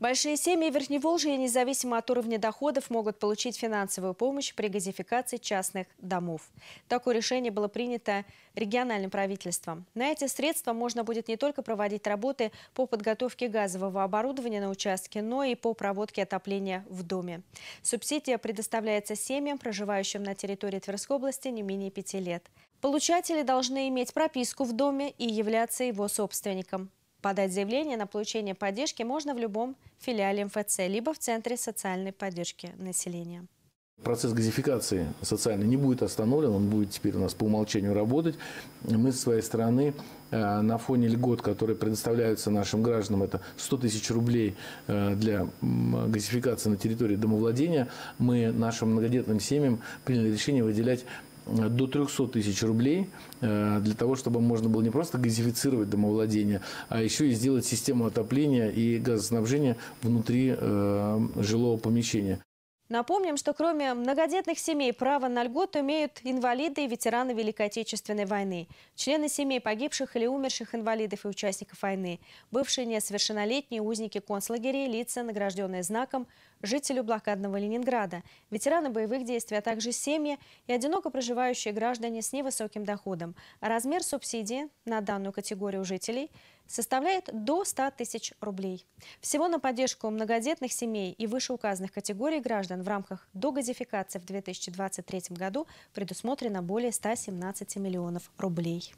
Большие семьи Верхневолжья, независимо от уровня доходов, могут получить финансовую помощь при газификации частных домов. Такое решение было принято региональным правительством. На эти средства можно будет не только проводить работы по подготовке газового оборудования на участке, но и по проводке отопления в доме. Субсидия предоставляется семьям, проживающим на территории Тверской области не менее пяти лет. Получатели должны иметь прописку в доме и являться его собственником. Подать заявление на получение поддержки можно в любом филиале МФЦ, либо в Центре социальной поддержки населения. Процесс газификации социальной не будет остановлен, он будет теперь у нас по умолчанию работать. Мы с своей стороны э, на фоне льгот, которые предоставляются нашим гражданам, это 100 тысяч рублей э, для газификации на территории домовладения, мы нашим многодетным семьям приняли решение выделять до 300 тысяч рублей э, для того, чтобы можно было не просто газифицировать домовладение, а еще и сделать систему отопления и газоснабжения внутри э, жилого помещения. Напомним, что кроме многодетных семей право на льгот имеют инвалиды и ветераны Великой Отечественной войны, члены семей погибших или умерших инвалидов и участников войны, бывшие несовершеннолетние узники концлагерей, лица, награжденные знаком, жители блокадного Ленинграда, ветераны боевых действий, а также семьи и одиноко проживающие граждане с невысоким доходом. А размер субсидии на данную категорию жителей – составляет до 100 тысяч рублей. Всего на поддержку многодетных семей и вышеуказанных категорий граждан в рамках догазификации в 2023 году предусмотрено более 117 миллионов рублей.